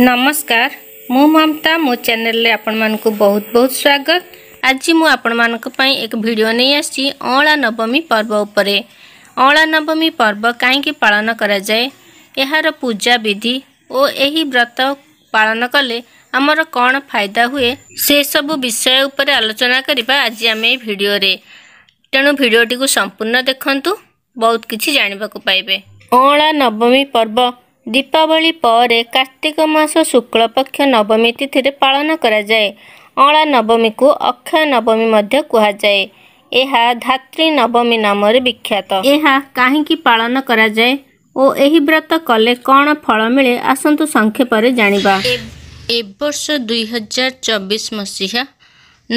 नमस्कार मु ममता मो चेल आपण मानक बहुत बहुत स्वागत आज मुझे एक भिड नहीं आँ नवमी पर्व उपर अवमी पर्व कहीं पालन कराए यार पूजा विधि और यही व्रत पालन कले आमर कौन फायदा हुए से सब विषय उपर आलोचना करने आज आम भिडे तेणु भिडटी को संपूर्ण देखु बहुत किसी जानवाक अँला नवमी पर्व ଦୀପାବଳି ପରେ କାର୍ତ୍ତିକ ମାସ ଶୁକ୍ଳପକ୍ଷ ନବମୀ ତିଥିରେ ପାଳନ କରାଯାଏ ଅଁଳା ନବମୀକୁ ଅକ୍ଷୟ ନବମୀ ମଧ୍ୟ କୁହାଯାଏ ଏହା ଧାତ୍ରୀ ନବମୀ ନାମରେ ବିଖ୍ୟାତ ଏହା କାହିଁକି ପାଳନ କରାଯାଏ ଓ ଏହି ବ୍ରତ କଲେ କ'ଣ ଫଳ ମିଳେ ଆସନ୍ତୁ ସଂକ୍ଷେପରେ ଜାଣିବା ଏ ବର୍ଷ ଦୁଇହଜାର ଚବିଶ ମସିହା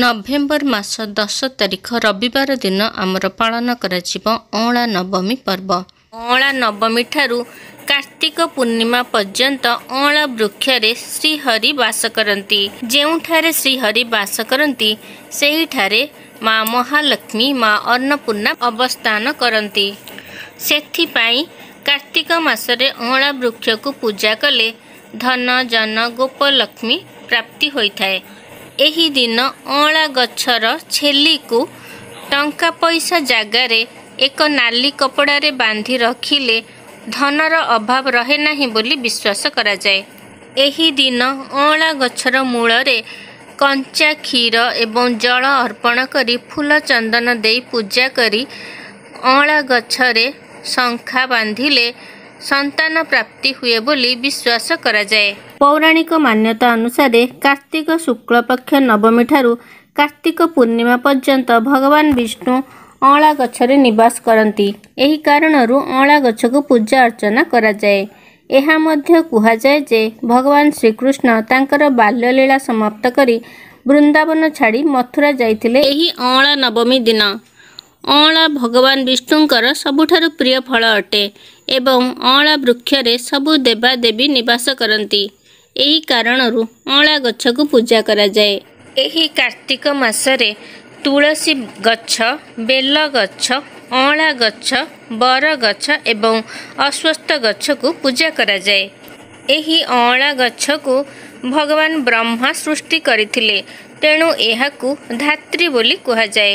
ନଭେମ୍ବର ମାସ ଦଶ ତାରିଖ ରବିବାର ଦିନ ଆମର ପାଳନ କରାଯିବ ଅଁଳା ନବମୀ ପର୍ବ ଅଁଳା ନବମୀ ଠାରୁ କାର୍ତ୍ତିକ ପୂର୍ଣ୍ଣିମା ପର୍ଯ୍ୟନ୍ତ ଅଁଳ ବୃକ୍ଷରେ ଶ୍ରୀହରି ବାସ କରନ୍ତି ଯେଉଁଠାରେ ଶ୍ରୀହରି ବାସ କରନ୍ତି ସେହିଠାରେ ମା ମହାଲକ୍ଷ୍ମୀ ମା ଅନ୍ନପୂର୍ଣ୍ଣା ଅବସ୍ଥାନ କରନ୍ତି ସେଥିପାଇଁ କାର୍ତ୍ତିକ ମାସରେ ଅଁଳା ବୃକ୍ଷକୁ ପୂଜା କଲେ ଧନ ଜନ ଗୋପଲକ୍ଷ୍ମୀ ପ୍ରାପ୍ତି ହୋଇଥାଏ ଏହି ଦିନ ଅଁଳା ଗଛର ଛେଲିକୁ ଟଙ୍କା ପଇସା ଜାଗାରେ ଏକ ନାଲି କପଡ଼ାରେ ବାନ୍ଧି ରଖିଲେ ଧନର ଅଭାବ ରହେ ନାହିଁ ବୋଲି ବିଶ୍ୱାସ କରାଯାଏ ଏହି ଦିନ ଅଁଳା ଗଛର ମୂଳରେ କଞ୍ଚା କ୍ଷୀର ଏବଂ ଜଳ ଅର୍ପଣ କରି ଫୁଲ ଚନ୍ଦନ ଦେଇ ପୂଜା କରି ଅଁଳା ଗଛରେ ଶଙ୍ଖା ବାନ୍ଧିଲେ ସନ୍ତାନ ପ୍ରାପ୍ତି ହୁଏ ବୋଲି ବିଶ୍ୱାସ କରାଯାଏ ପୌରାଣିକ ମାନ୍ୟତା ଅନୁସାରେ କାର୍ତ୍ତିକ ଶୁକ୍ଳପକ୍ଷ ନବମୀ ଠାରୁ କାର୍ତ୍ତିକ ପୂର୍ଣ୍ଣିମା ପର୍ଯ୍ୟନ୍ତ ଭଗବାନ ବିଷ୍ଣୁ ଅଁଳା ଗଛରେ ନିବାସ କରନ୍ତି ଏହି କାରଣରୁ ଅଁଳା ଗଛକୁ ପୂଜା ଅର୍ଚ୍ଚନା କରାଯାଏ ଏହା ମଧ୍ୟ କୁହାଯାଏ ଯେ ଭଗବାନ ଶ୍ରୀକୃଷ୍ଣ ତାଙ୍କର ବାଲ୍ୟଲୀଳା ସମାପ୍ତ କରି ବୃନ୍ଦାବନ ଛାଡ଼ି ମଥୁରା ଯାଇଥିଲେ ଏହି ଅଁଳା ନବମୀ ଦିନ ଅଁଳା ଭଗବାନ ବିଷ୍ଣୁଙ୍କର ସବୁଠାରୁ ପ୍ରିୟ ଫଳ ଅଟେ ଏବଂ ଅଁଳା ବୃକ୍ଷରେ ସବୁ ଦେବାଦେବୀ ନିବାସ କରନ୍ତି ଏହି କାରଣରୁ ଅଁଳା ଗଛକୁ ପୂଜା କରାଯାଏ ଏହି କାର୍ତ୍ତିକ ମାସରେ ତୁଳସୀ ଗଛ ବେଲ ଗଛ ଅଁଳା ଗଛ ବର ଗଛ ଏବଂ ଅସ୍ୱସ୍ଥ ଗଛକୁ ପୂଜା କରାଯାଏ ଏହି ଅଁଳା ଗଛକୁ ଭଗବାନ ବ୍ରହ୍ମା ସୃଷ୍ଟି କରିଥିଲେ ତେଣୁ ଏହାକୁ ଧାତ୍ରୀ ବୋଲି କୁହାଯାଏ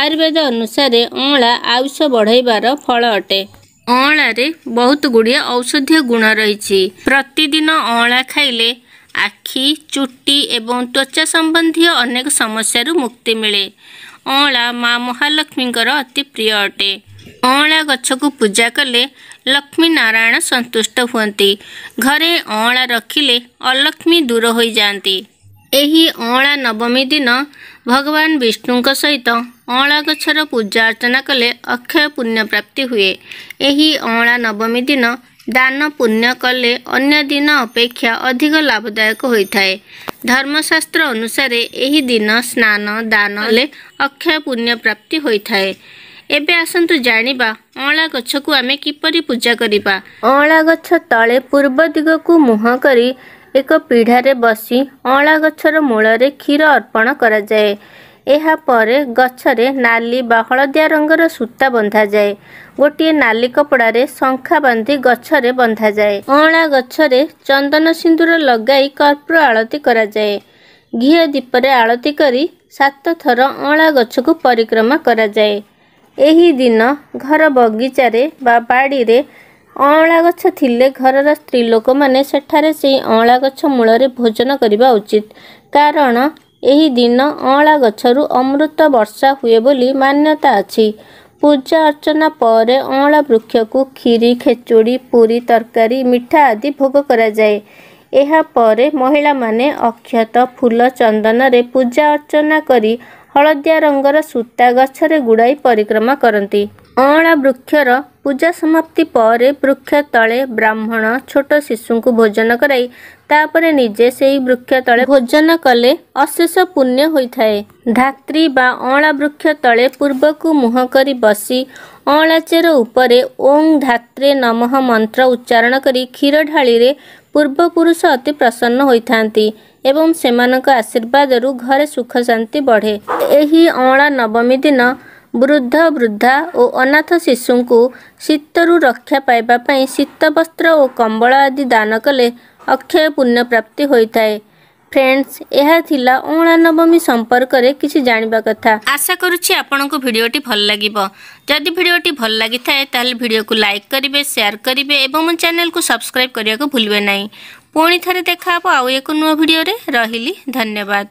ଆୟୁର୍ବେଦ ଅନୁସାରେ ଅଁଳା ଆୟୁଷ ବଢ଼ାଇବାର ଫଳ ଅଟେ ଅଁଳାରେ ବହୁତ ଗୁଡ଼ିଏ ଔଷଧୀୟ ଗୁଣ ରହିଛି ପ୍ରତିଦିନ ଅଁଳା ଖାଇଲେ ଆଖି ଚୁଟି ଏବଂ ତ୍ୱଚା ସମ୍ବନ୍ଧୀୟ ଅନେକ ସମସ୍ୟାରୁ ମୁକ୍ତି ମିଳେ ଅଁଳା ମା ମହାଲକ୍ଷ୍ମୀଙ୍କର ଅତି ପ୍ରିୟ ଅଟେ ଅଁଳା ଗଛକୁ ପୂଜା କଲେ ଲକ୍ଷ୍ମୀ ନାରାୟଣ ସନ୍ତୁଷ୍ଟ ହୁଅନ୍ତି ଘରେ ଅଁଳା ରଖିଲେ ଅଲକ୍ଷ୍ମୀ ଦୂର ହୋଇଯାଆନ୍ତି ଏହି ଅଁଳା ନବମୀ ଦିନ ଭଗବାନ ବିଷ୍ଣୁଙ୍କ ସହିତ ଅଁଳା ଗଛର ପୂଜା ଅର୍ଚ୍ଚନା କଲେ ଅକ୍ଷୟ ପୁଣ୍ୟ ପ୍ରାପ୍ତି ହୁଏ ଏହି ଅଁଳା ନବମୀ ଦିନ ଦାନ ପୁଣ୍ୟ କଲେ ଅନ୍ୟ ଦିନ ଅପେକ୍ଷା ଅଧିକ ଲାଭଦାୟକ ହୋଇଥାଏ ଧର୍ମଶାସ୍ତ୍ର ଅନୁସାରେ ଏହି ଦିନ ସ୍ନାନ ଦାନ ହେଲେ ଅକ୍ଷୟ ପୁଣ୍ୟ ପ୍ରାପ୍ତି ହୋଇଥାଏ ଏବେ ଆସନ୍ତୁ ଜାଣିବା ଅଁଳା ଗଛକୁ ଆମେ କିପରି ପୂଜା କରିବା ଅଁଳା ଗଛ ତଳେ ପୂର୍ବ ଦିଗକୁ ମୁହଁ କରି ଏକ ପିଢ଼ାରେ ବସି ଅଁଳା ଗଛର ମୂଳରେ କ୍ଷୀର ଅର୍ପଣ କରାଯାଏ ଏହାପରେ ଗଛରେ ନାଲି ବା ହଳଦିଆ ରଙ୍ଗର ସୂତା ବନ୍ଧାଯାଏ ଗୋଟିଏ ନାଲି କପଡ଼ାରେ ଶଙ୍ଖା ବାନ୍ଧି ଗଛରେ ବନ୍ଧାଯାଏ ଅଁଳା ଗଛରେ ଚନ୍ଦନ ସିନ୍ଦୁର ଲଗାଇ କର୍ପୂର ଆଳତି କରାଯାଏ ଘିଅ ଦୀପରେ ଆଳତି କରି ସାତ ଥର ଅଁଳା ଗଛକୁ ପରିକ୍ରମା କରାଯାଏ ଏହି ଦିନ ଘର ବଗିଚାରେ ବା ବାଡ଼ିରେ ଅଁଳା ଗଛ ଥିଲେ ଘରର ସ୍ତ୍ରୀ ଲୋକମାନେ ସେଠାରେ ସେହି ଅଁଳା ଗଛ ମୂଳରେ ଭୋଜନ କରିବା ଉଚିତ କାରଣ ଏହି ଦିନ ଅଁଳା ଗଛରୁ ଅମୃତ ବର୍ଷା ହୁଏ ବୋଲି ମାନ୍ୟତା ଅଛି ପୂଜା ଅର୍ଚ୍ଚନା ପରେ ଅଁଳା ବୃକ୍ଷକୁ କ୍ଷୀରି ଖେଚୁଡ଼ି ପୁରୀ ତରକାରୀ ମିଠା ଆଦି ଭୋଗ କରାଯାଏ ଏହାପରେ ମହିଳାମାନେ ଅକ୍ଷତ ଫୁଲ ଚନ୍ଦନରେ ପୂଜା ଅର୍ଚ୍ଚନା କରି ହଳଦିଆ ରଙ୍ଗର ସୂତା ଗଛରେ ଗୁଡ଼ାଇ ପରିକ୍ରମା କରନ୍ତି ଅଁଳା ବୃକ୍ଷର ପୂଜା ସମାପ୍ତି ପରେ ବୃକ୍ଷ ତଳେ ବ୍ରାହ୍ମଣ ଛୋଟ ଶିଶୁଙ୍କୁ ଭୋଜନ କରାଇ ତାପରେ ନିଜେ ସେହି ବୃକ୍ଷ ତଳେ ଭୋଜନ କଲେ ଅଶେଷ ପୁଣ୍ୟ ହୋଇଥାଏ ଧାତ୍ରୀ ବା ଅଁଳା ବୃକ୍ଷ ତଳେ ପୂର୍ବକୁ ମୁହଁ କରି ବସି ଅଁଳାଚେର ଉପରେ ଓଂ ଧାତ୍ରେ ନମଃ ମନ୍ତ୍ର ଉଚ୍ଚାରଣ କରି କ୍ଷୀର ଢାଳିରେ ପୂର୍ବପୁରୁଷ ଅତି ପ୍ରସନ୍ନ ହୋଇଥାନ୍ତି ଏବଂ ସେମାନଙ୍କ ଆଶୀର୍ବାଦରୁ ଘରେ ସୁଖ ଶାନ୍ତି ବଢ଼େ ଏହି ଅଁଳା ନବମୀ ଦିନ ବୃଦ୍ଧ ବୃଦ୍ଧା ଓ ଅନାଥ ଶିଶୁଙ୍କୁ ଶୀତରୁ ରକ୍ଷା ପାଇବା ପାଇଁ ଶୀତବସ୍ତ୍ର ଓ କମ୍ବଳ ଆଦି ଦାନ କଲେ ଅକ୍ଷୟ ପୁଣ୍ୟ ପ୍ରାପ୍ତି ହୋଇଥାଏ ଫ୍ରେଣ୍ଡସ୍ ଏହା ଥିଲା ଅଁଳା ନବମୀ ସମ୍ପର୍କରେ କିଛି ଜାଣିବା କଥା ଆଶା କରୁଛି ଆପଣଙ୍କୁ ଭିଡ଼ିଓଟି ଭଲ ଲାଗିବ ଯଦି ଭିଡ଼ିଓଟି ଭଲ ଲାଗିଥାଏ ତାହେଲେ ଭିଡ଼ିଓକୁ ଲାଇକ୍ କରିବେ ସେୟାର କରିବେ ଏବଂ ମୋ ଚ୍ୟାନେଲକୁ ସବସ୍କ୍ରାଇବ୍ କରିବାକୁ ଭୁଲିବେ ନାହିଁ ପୁଣି ଥରେ ଦେଖା ହେବ ଆଉ ଏକ ନୂଆ ଭିଡ଼ିଓରେ ରହିଲି ଧନ୍ୟବାଦ